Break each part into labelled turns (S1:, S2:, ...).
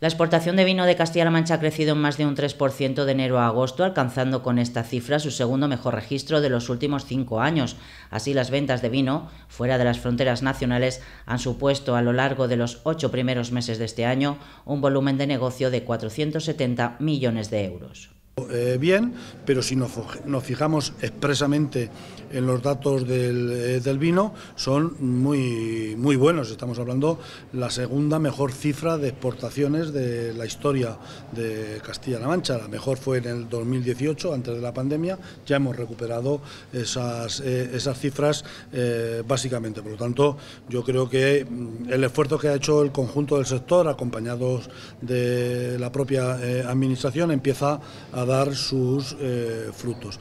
S1: La exportación de vino de Castilla-La Mancha ha crecido en más de un 3% de enero a agosto, alcanzando con esta cifra su segundo mejor registro de los últimos cinco años. Así, las ventas de vino fuera de las fronteras nacionales han supuesto a lo largo de los ocho primeros meses de este año un volumen de negocio de 470 millones de euros.
S2: Eh, bien, pero si nos, fijamos expresamente en los datos eh, del, vino, son muy, muy buenos. Estamos hablando la segunda mejor cifra de exportaciones de la historia de Castilla-La Mancha. La mejor fue en el 2018, antes de la pandemia. Ya hemos recuperado esas, eh, esas cifras básicamente. Por lo tanto, yo creo que mm, el esfuerzo que ha hecho el conjunto del sector, acompañados
S1: de la propia Administración, empieza a dar sus eh, frutos.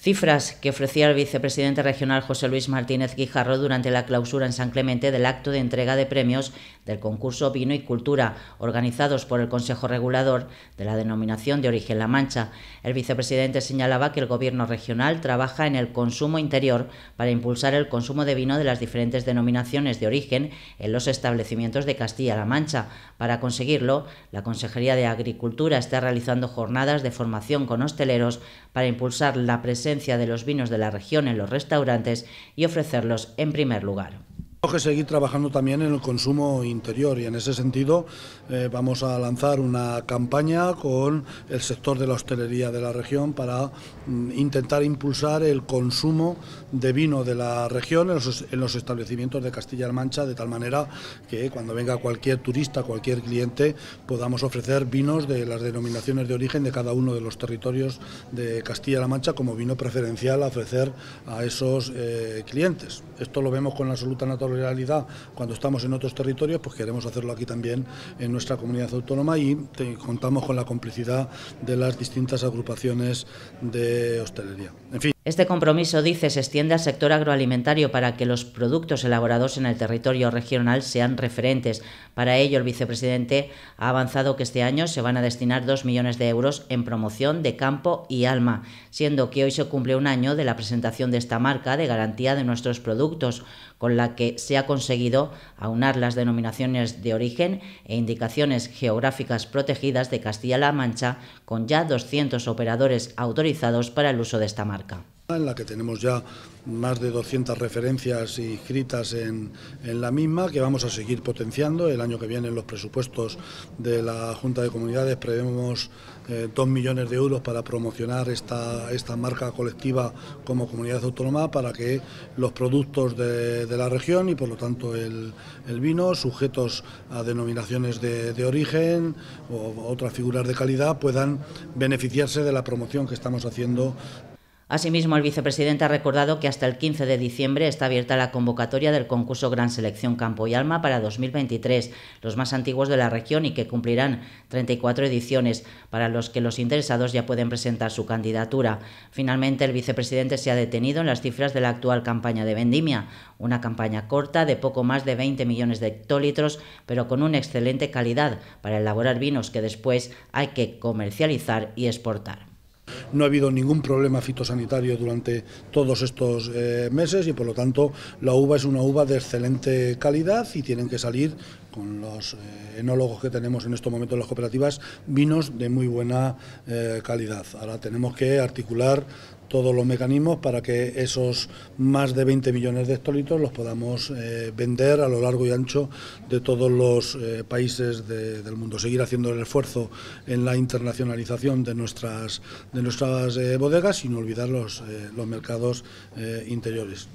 S1: Cifras que ofrecía el vicepresidente regional José Luis Martínez Guijarro durante la clausura en San Clemente del acto de entrega de premios del concurso Vino y Cultura, organizados por el Consejo Regulador de la denominación de origen La Mancha. El vicepresidente señalaba que el Gobierno regional trabaja en el consumo interior para impulsar el consumo de vino de las diferentes denominaciones de origen en los establecimientos de Castilla-La Mancha. Para conseguirlo, la Consejería de Agricultura está realizando jornadas de formación con hosteleros para impulsar la presencia de los vinos de la región en los restaurantes y ofrecerlos en primer lugar.
S2: Tenemos que seguir trabajando también en el consumo interior y en ese sentido eh, vamos a lanzar una campaña con el sector de la hostelería de la región para mm, intentar impulsar el consumo de vino de la región en los, establecimientos de Castilla-La Mancha, de tal manera que cuando venga cualquier turista, cualquier cliente, podamos ofrecer vinos de las denominaciones de origen de cada uno de los territorios de Castilla-La Mancha como vino preferencial a ofrecer a esos eh, clientes. Esto lo vemos con la absoluta naturaleza realidad cuando estamos en otros territorios, pues queremos hacerlo aquí también en nuestra comunidad autónoma y contamos con la complicidad de las distintas agrupaciones de
S1: hostelería. En fin. Este compromiso, dice, se extiende al sector agroalimentario para que los productos elaborados en el territorio regional sean referentes. Para ello, el vicepresidente ha avanzado que este año se van a destinar 2 millones de euros en promoción de campo y alma, siendo que hoy se cumple un año de la presentación de esta marca de garantía de nuestros productos, con la que se ha conseguido aunar las denominaciones de origen e indicaciones geográficas protegidas de Castilla-La Mancha, con ya 200 operadores autorizados para el uso de esta marca
S2: en la que tenemos ya más de 200 referencias inscritas en, la misma, que vamos a seguir potenciando. El año que viene en los presupuestos de la Junta de Comunidades prevemos 2 eh, millones de euros para promocionar esta, esta marca colectiva como comunidad autónoma para que los productos de, la región y por lo tanto el, vino, sujetos a denominaciones de, de, origen
S1: o otras figuras de calidad, puedan beneficiarse de la promoción que estamos haciendo Asimismo, el vicepresidente ha recordado que hasta el 15 de diciembre está abierta la convocatoria del concurso Gran Selección Campo y Alma para 2023, los más antiguos de la región y que cumplirán 34 ediciones, para los que los interesados ya pueden presentar su candidatura. Finalmente, el vicepresidente se ha detenido en las cifras de la actual campaña de vendimia, una campaña corta de poco más de 20 millones de hectolitros, pero con una excelente calidad para elaborar vinos que después hay que comercializar y exportar
S2: no ha habido ningún problema fitosanitario durante todos estos eh, meses y por lo tanto la uva es una uva de excelente calidad y tienen que salir con los eh, enólogos que tenemos en estos momentos en las cooperativas, vinos de muy buena eh, calidad. Ahora tenemos que articular todos los mecanismos para que esos más de 20 millones de hectolitros los podamos eh, vender a lo largo y ancho de todos los países del mundo. Seguir haciendo el esfuerzo en la internacionalización de nuestras, de nuestras bodegas sin olvidar los, los mercados interiores.